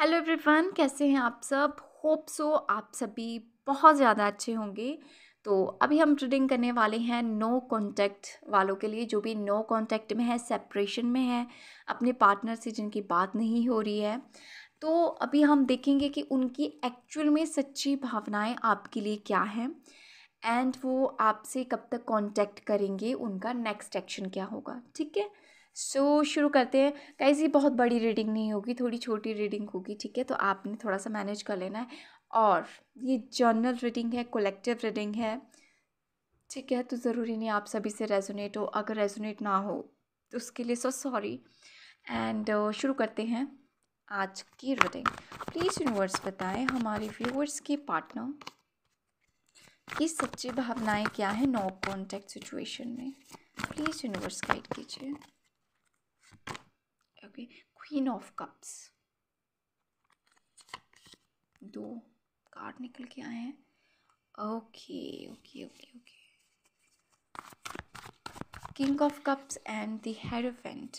hello everyone कैसे हैं आप सब होप सो आप सभी बहुत ज़्यादा अच्छे होंगे तो अभी हम ट्रेडिंग करने वाले हैं नो कांटेक्ट वालों के लिए जो भी नो कांटेक्ट में है सेपरेशन में है अपने पार्टनर से जिनकी बात नहीं हो रही है तो अभी हम देखेंगे कि उनकी एक्चुअल में सच्ची भावनाएं आपके लिए क्या हैं एंड वो आपसे कब तक कांटेक्ट करेंगे उनका नेक्स्ट एक्शन क्या होगा ठीक है सो so, शुरू करते हैं कैसी बहुत बड़ी रीडिंग नहीं होगी थोड़ी छोटी रीडिंग होगी ठीक है तो आपने थोड़ा सा मैनेज कर लेना है और ये जर्नल रीडिंग है कलेक्टिव रीडिंग है ठीक है तो ज़रूरी नहीं आप सभी से रेजोनेट हो अगर रेजोनेट ना हो तो उसके लिए सो सॉरी एंड शुरू करते हैं आज की रीडिंग प्लीज़ यूनिवर्स बताएं हमारे व्यूवर्स के पार्टनर की सच्ची भावनाएं क्या है नो कॉन्टैक्ट सिचुएशन में प्लीज़ यूनिवर्स गाइड कीजिए जाओगे क्वीन ऑफ कप्स दो कार्ड निकल के आए हैं okay okay okay okay king of cups and the hierophant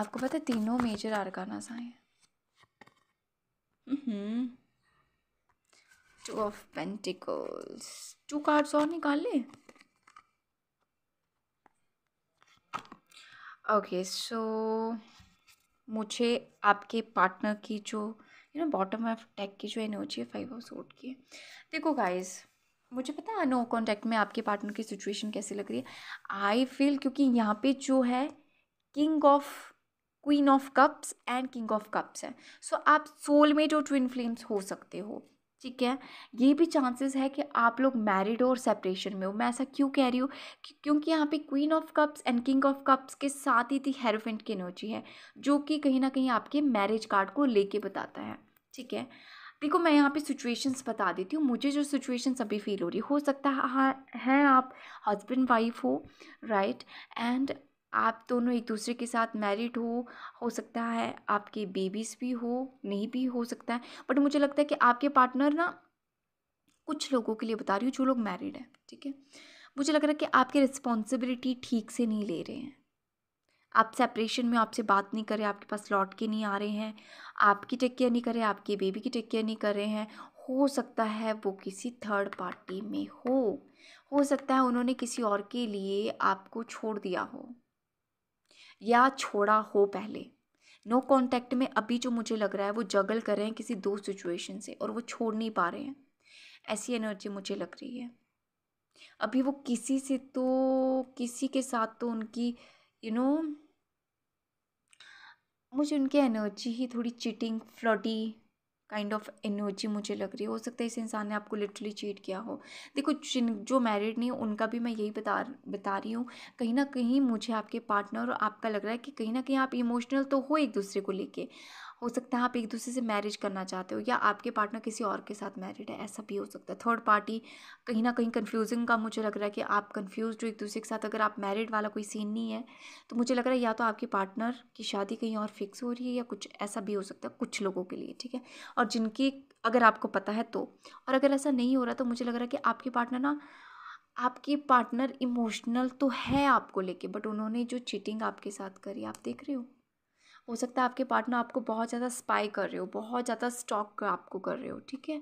आपको पता है तीनों मेजर आर्गानास आए हैं two of pentacles two cards और निकाल ले ओके सो मुझे आपके पार्टनर की जो you know bottom of deck की जो एनर्जी है फाइव हाउस ओट की देखो गाइस मुझे पता है नो कॉन्टैक्ट में आपके पार्टनर की सिचुएशन कैसी लग रही है आई फील क्योंकि यहाँ पे जो है king of queen of cups and king of cups है सो so, आप सोलमेट और ट्विन फ्लेम्स हो सकते हो ठीक है ये भी चांसेस है कि आप लोग मैरिड हो और सेपरेशन में हो मैं ऐसा क्यों कह रही हूँ क्योंकि यहाँ पे queen of cups and king of cups के साथ ही थी हेरोफेंट की एनर्जी है जो कि कहीं ना कहीं आपके मैरिज कार्ड को लेके बताता है ठीक है देखो मैं यहाँ पे सिचुएशंस बता देती हूँ मुझे जो सिचुएशंस अभी फील हो रही हो सकता है, हाँ, हैं आप हस्बैंड वाइफ हो राइट एंड आप दोनों एक दूसरे के साथ मैरिड हो हो सकता है आपके बेबीज़ भी हो नहीं भी हो सकता है बट मुझे लगता है कि आपके पार्टनर ना कुछ लोगों के लिए बता रही हूँ जो लोग मैरिड हैं ठीक है मुझे लग रहा है कि आपकी रिस्पॉन्सिबिलिटी ठीक से नहीं ले रहे हैं आप सेपरेशन में आपसे बात नहीं कर रहे आपके पास लौट के नहीं आ रहे हैं आपकी टेक केयर नहीं कर रहे आपके बेबी की टेक केयर नहीं कर रहे हैं हो सकता है वो किसी थर्ड पार्टी में हो हो सकता है उन्होंने किसी और के लिए आपको छोड़ दिया हो या छोड़ा हो पहले नो no कॉन्टैक्ट में अभी जो मुझे लग रहा है वो जगल कर रहे हैं किसी दो सिचुएशन से और वो छोड़ नहीं पा रहे हैं ऐसी एनर्जी मुझे लग रही है अभी वो किसी से तो किसी के साथ तो उनकी यू you नो know, मुझे उनकी एनर्जी ही थोड़ी cheating flirty kind of energy मुझे लग रही है हो सकता है इस इंसान ने आपको लिटरली चीट किया हो देखो जिन जो मैरिड नहीं उनका भी मैं यही बता बता रही हूँ कहीं ना कहीं मुझे आपके पार्टनर और आपका लग रहा है कि कहीं ना कहीं आप इमोशनल तो हो एक दूसरे को लेके हो सकता है आप एक दूसरे से मैरिज करना चाहते हो या आपके पार्टनर किसी और के साथ मैरिड है ऐसा भी हो सकता है थर्ड पार्टी कहीं ना कहीं कन्फ्यूजिंग का मुझे लग रहा है कि आप कन्फ्यूज हो एक दूसरे के साथ अगर आप मैरिड वाला कोई सीन नहीं है तो मुझे लग रहा है या तो आपके पार्टनर की शादी कहीं और फिक्स हो रही है या कुछ ऐसा भी हो सकता है कुछ लोगों के लिए ठीक है और जिनकी अगर आपको पता है तो और अगर ऐसा नहीं हो रहा तो मुझे लग रहा है कि आपके पार्टनर ना आपकी पार्टनर इमोशनल तो है आपको लेके बट उन्होंने जो चीटिंग आपके साथ करी आप देख रहे हो हो सकता है आपके पार्टनर आपको बहुत ज़्यादा स्पाई कर रहे हो बहुत ज़्यादा स्टॉक आपको कर रहे हो ठीक है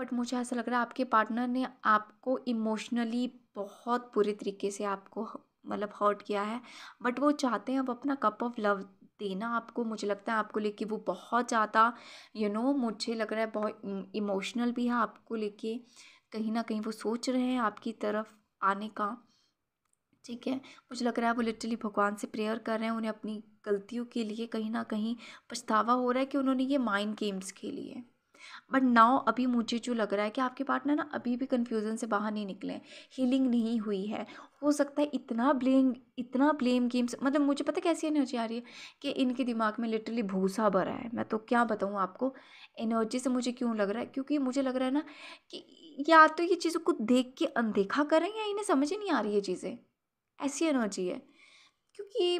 बट मुझे ऐसा लग रहा है आपके पार्टनर ने आपको इमोशनली बहुत बुरे तरीके से आपको मतलब हर्ट किया है बट वो चाहते हैं अब अपना कप ऑफ लव देना आपको मुझे लगता है आपको लेके वो बहुत ज़्यादा यू नो मुझे लग रहा है बहुत इमोशनल भी है आपको लेके कहीं ना कहीं वो सोच रहे हैं आपकी तरफ आने का ठीक है मुझे लग रहा है वो लिटरली भगवान से प्रेयर कर रहे हैं उन्हें अपनी गलतियों के लिए कहीं ना कहीं पछतावा हो रहा है कि उन्होंने ये माइंड गेम्स खेली है बट नाउ अभी मुझे जो लग रहा है कि आपके पार्टनर ना अभी भी कन्फ्यूज़न से बाहर नहीं निकले हीलिंग नहीं हुई है हो सकता है इतना ब्लेम इतना ब्लेम गेम्स मतलब मुझे पता कैसी एनर्जी आ रही है कि इनके दिमाग में लिटरली भूसा भरा है मैं तो क्या बताऊँ आपको एनर्जी से मुझे क्यों लग रहा है क्योंकि मुझे लग रहा है ना कि या तो ये चीज़ों को देख के अनदेखा करें या इन्हें समझ ही नहीं आ रही है चीज़ें ऐसी एनर्जी है क्योंकि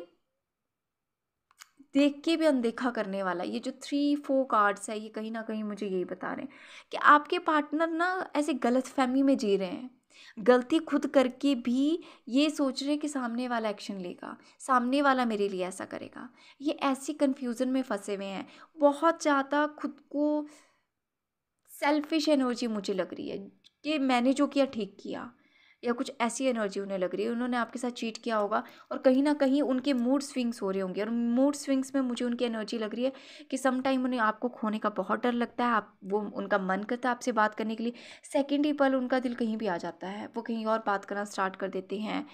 देख के भी अनदेखा करने वाला ये जो थ्री फोर कार्ड्स है ये कहीं ना कहीं मुझे यही बता रहे हैं कि आपके पार्टनर ना ऐसे गलत फहमी में जी रहे हैं गलती खुद करके भी ये सोच रहे हैं कि सामने वाला एक्शन लेगा सामने वाला मेरे लिए ऐसा करेगा ये ऐसी कन्फ्यूज़न में फंसे हुए हैं बहुत ज़्यादा खुद को सेल्फिश एनर्जी मुझे लग रही है कि मैंने जो किया ठीक किया या कुछ ऐसी एनर्जी उन्हें लग रही है उन्होंने आपके साथ चीट किया होगा और कहीं ना कहीं उनके मूड स्विंग्स हो रहे होंगे और मूड स्विंग्स में मुझे उनकी एनर्जी लग रही है कि सम टाइम उन्हें आपको खोने का बहुत डर लगता है आप वो उनका मन करता है आपसे बात करने के लिए सेकेंड ही पल उनका दिल कहीं भी आ जाता है वो कहीं और बात करना स्टार्ट कर देते हैं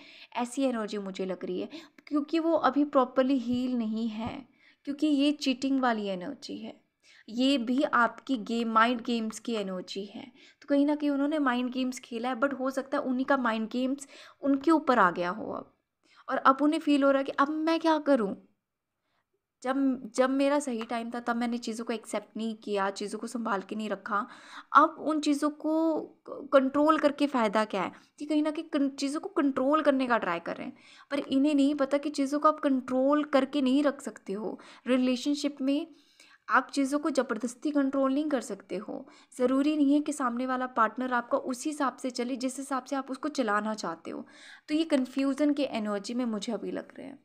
ऐसी एनर्जी मुझे लग रही है क्योंकि वो अभी प्रॉपरली हील नहीं है क्योंकि ये चीटिंग वाली एनर्जी है ये भी आपकी गेम माइंड गेम्स की एनर्जी है तो कहीं ना कहीं उन्होंने माइंड गेम्स खेला है बट हो सकता है उन्हीं का माइंड गेम्स उनके ऊपर आ गया हो अब और अब उन्हें फील हो रहा है कि अब मैं क्या करूँ जब जब मेरा सही टाइम था तब मैंने चीज़ों को एक्सेप्ट नहीं किया चीज़ों को संभाल के नहीं रखा अब उन चीज़ों को कंट्रोल करके फ़ायदा क्या है कि कहीं ना कहीं चीज़ों को कंट्रोल करने का ट्राई कर रहे हैं पर इन्हें नहीं पता कि चीज़ों को आप कंट्रोल करके नहीं रख सकते हो रिलेशनशिप में आप चीज़ों को ज़बरदस्ती कंट्रोल नहीं कर सकते हो ज़रूरी नहीं है कि सामने वाला पार्टनर आपका उसी हिसाब से चले जिस हिसाब से आप उसको चलाना चाहते हो तो ये कन्फ्यूज़न के एनर्जी में मुझे अभी लग रहे हैं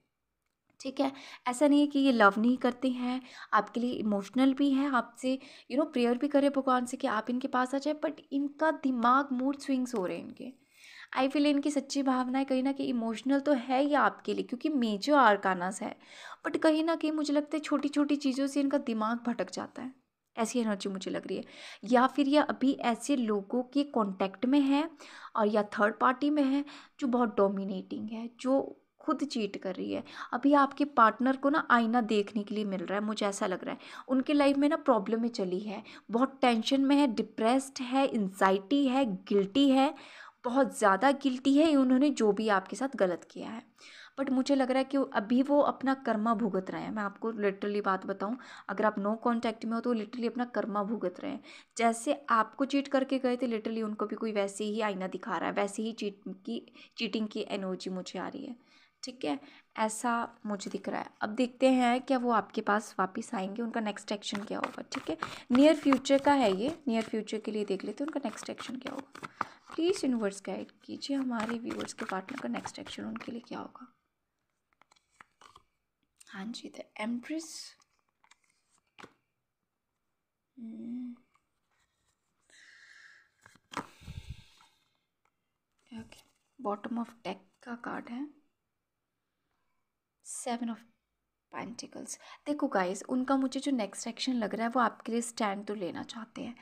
ठीक है ऐसा नहीं है कि ये लव नहीं करते हैं आपके लिए इमोशनल भी हैं आपसे यू नो प्रेयर भी करें भगवान से कि आप इनके पास आ जाए बट इनका दिमाग मूड स्विंग्स हो रहे हैं इनके आई फील इनकी सच्ची भावनाएं कहीं ना कहीं इमोशनल तो है ही आपके लिए क्योंकि मेजर आर्कानास है बट कहीं ना कहीं मुझे लगता है छोटी छोटी चीज़ों से इनका दिमाग भटक जाता है ऐसी एनर्जी मुझे लग रही है या फिर यह अभी ऐसे लोगों के कॉन्टैक्ट में है और या थर्ड पार्टी में है जो बहुत डोमिनेटिंग है जो खुद चीट कर रही है अभी आपके पार्टनर को ना आईना देखने के लिए मिल रहा है मुझे ऐसा लग रहा है उनके लाइफ में ना प्रॉब्लम चली है बहुत टेंशन में है डिप्रेस्ड है इंजाइटी है गिल्टी है बहुत ज़्यादा गिल्टी है उन्होंने जो भी आपके साथ गलत किया है बट मुझे लग रहा है कि अभी वो अपना कर्मा भुगत रहे हैं मैं आपको लिटरली बात बताऊं अगर आप नो कांटेक्ट में हो तो लिटरली अपना कर्मा भुगत रहे हैं जैसे आपको चीट करके गए थे लिटरली उनको भी कोई वैसे ही आईना दिखा रहा है वैसे ही चीट की चीटिंग की एनर्जी मुझे आ रही है ठीक है ऐसा मुझे दिख रहा है अब देखते हैं क्या वो आपके पास वापस आएंगे उनका नेक्स्ट एक्शन क्या होगा ठीक है नियर फ्यूचर का है ये नियर फ्यूचर के लिए देख लेते हैं उनका नेक्स्ट एक्शन क्या होगा प्लीज़ यूनिवर्स गाइड कीजिए हमारे व्यूअर्स के पार्टनर का नेक्स्ट एक्शन उनके लिए क्या होगा हाँ जी the empress okay bottom of deck का कार्ड है सेवन ऑफ पेंटिकल्स देखो गाइस उनका मुझे जो नेक्स्ट एक्शन लग रहा है वो आपके लिए स्टैंड तो लेना चाहते हैं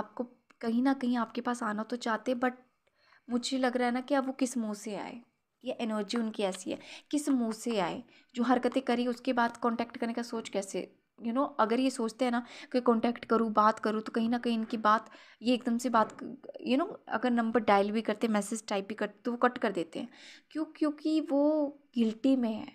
आपको कहीं ना कहीं आपके पास आना तो चाहते बट मुझे लग रहा है ना कि अब वो किस मुँह से आए ये एनर्जी उनकी ऐसी है किस मुँह से आए जो हरकतें करी उसके बाद कॉन्टैक्ट करने का सोच कैसे यू you नो know, अगर ये सोचते हैं ना कि कांटेक्ट करूँ बात करूँ तो कहीं ना कहीं इनकी बात ये एकदम से बात यू you नो know, अगर नंबर डायल भी करते मैसेज टाइप भी करते तो वो कट कर देते हैं क्यों क्योंकि वो गिल्टी में है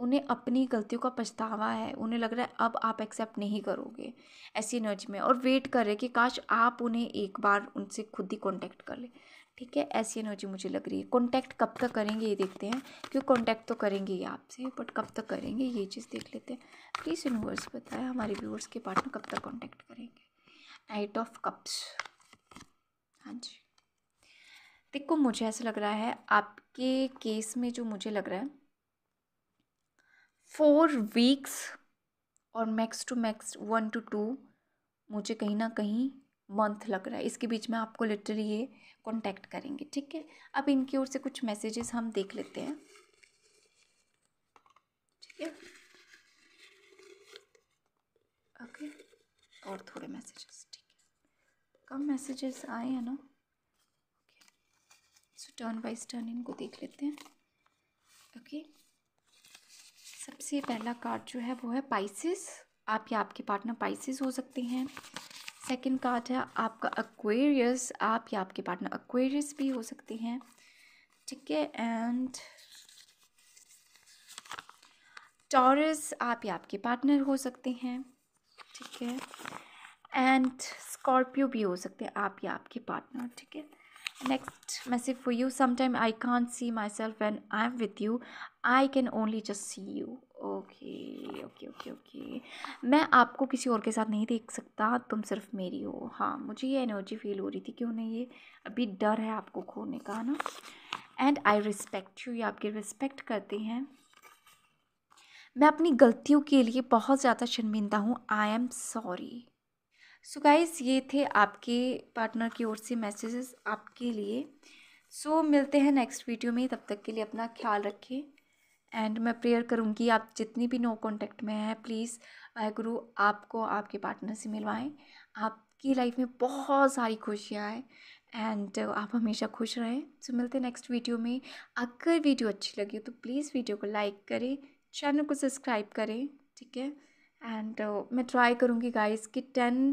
उन्हें अपनी गलतियों का पछतावा है उन्हें लग रहा है अब आप एक्सेप्ट नहीं करोगे ऐसी एनर्जी में और वेट कर रहे कि काश आप उन्हें एक बार उनसे खुद ही कॉन्टैक्ट कर ले ठीक है ऐसी एनर्जी मुझे लग रही है कॉन्टैक्ट कब तक करेंगे ये देखते हैं क्योंकि कॉन्टैक्ट तो करेंगे ही आपसे बट कब तक करेंगे ये चीज़ देख लेते हैं प्लीज़ यूनिवर्स बताएं हमारे व्यूअर्स के पार्टनर कब तक कॉन्टैक्ट करेंगे नाइट ऑफ कप्स हाँ जी देखो मुझे ऐसा लग रहा है आपके केस में जो मुझे लग रहा है फोर वीक्स और max to max one to two मुझे कहीं ना कहीं मंथ लग रहा है इसके बीच में आपको लिटरली ये कॉन्टैक्ट करेंगे ठीक है अब इनकी ओर से कुछ मैसेजेस हम देख लेते हैं ठीक है ओके और थोड़े मैसेजेस ठीक है कम मैसेजेस आए हैं ना okay so turn by turn इनको देख लेते हैं ओके सबसे पहला कार्ड जो है वो है पाइसिस आप या आपके पार्टनर पाइसिस हो सकते हैं सेकंड कार्ड है आपका अक्वेरियस आप या आपके पार्टनर अक्वेरियस भी हो सकते हैं ठीक है एंड टॉरस आप या आपके पार्टनर हो सकते हैं ठीक है एंड स्कॉर्पियो भी हो सकते हैं आप या आपके पार्टनर ठीक है next message for you sometimes i can't see myself when i'm with you i can only just see you okay okay okay okay मैं आपको किसी और के साथ नहीं देख सकता तुम सिर्फ मेरी हो हाँ मुझे ये एनर्जी फील हो रही थी क्यों नहीं ये अभी डर है आपको खोने का ना एंड आई रिस्पेक्ट यू ये आपके रिस्पेक्ट करते हैं मैं अपनी गलतियों के लिए बहुत ज़्यादा शर्मिंदा हूँ I am sorry so so guys ये थे आपके पार्टनर की ओर से मैसेजेस आपके लिए सो so, मिलते हैं नेक्स्ट वीडियो में तब तक के लिए अपना ख्याल रखें एंड मैं प्रेयर करूँगी आप जितनी भी नो कॉन्टेक्ट में हैं प्लीज़ वाहगुरु आपको आपके पार्टनर से मिलवाएं आपकी लाइफ में बहुत सारी खुशियाँ आए एंड आप हमेशा खुश रहें सो so, मिलते हैं नेक्स्ट वीडियो में अगर वीडियो अच्छी लगी हो तो प्लीज़ वीडियो को लाइक करें चैनल को सब्सक्राइब करें ठीक है एंड uh, मैं ट्राई करूँगी गाइस कि टेन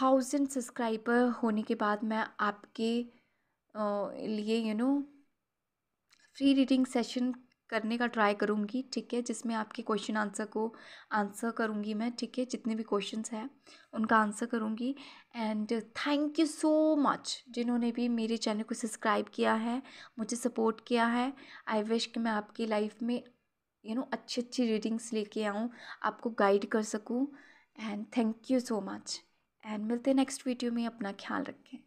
थाउजेंड सब्सक्राइबर होने के बाद मैं आपके uh, लिए you know free reading session करने का ट्राई करूँगी ठीक है जिसमें आपके क्वेश्चन आंसर को आंसर करूँगी मैं ठीक है जितने भी क्वेश्चंस हैं उनका आंसर करूँगी and thank you so much जिन्होंने भी मेरे चैनल को सब्सक्राइब किया है मुझे सपोर्ट किया है आई विश कि मैं आपकी लाइफ में यू नो अच्छी अच्छी रीडिंग्स लेके आऊँ आपको गाइड कर सकूँ and thank you so much and मिलते हैं नेक्स्ट वीडियो में अपना ख्याल रखें